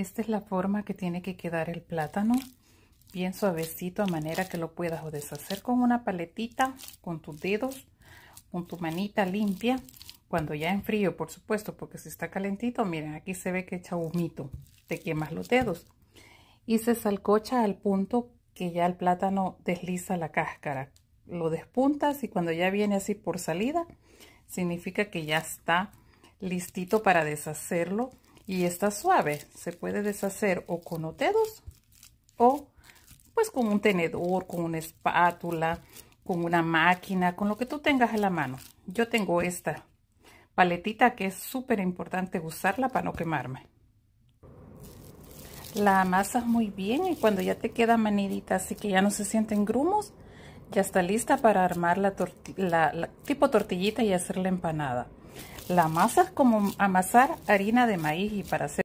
Esta es la forma que tiene que quedar el plátano, bien suavecito, a manera que lo puedas o deshacer con una paletita, con tus dedos, con tu manita limpia, cuando ya en frío, por supuesto, porque si está calentito, miren, aquí se ve que echa humito, te quemas los dedos. Y se salcocha al punto que ya el plátano desliza la cáscara. Lo despuntas y cuando ya viene así por salida, significa que ya está listito para deshacerlo y está suave. Se puede deshacer o con los dedos o pues con un tenedor, con una espátula, con una máquina, con lo que tú tengas en la mano. Yo tengo esta paletita que es súper importante usarla para no quemarme. La amasas muy bien y cuando ya te queda manidita así que ya no se sienten grumos, ya está lista para armar la, la tipo tortillita y hacer la empanada. La masa es como amasar harina de maíz y para hacer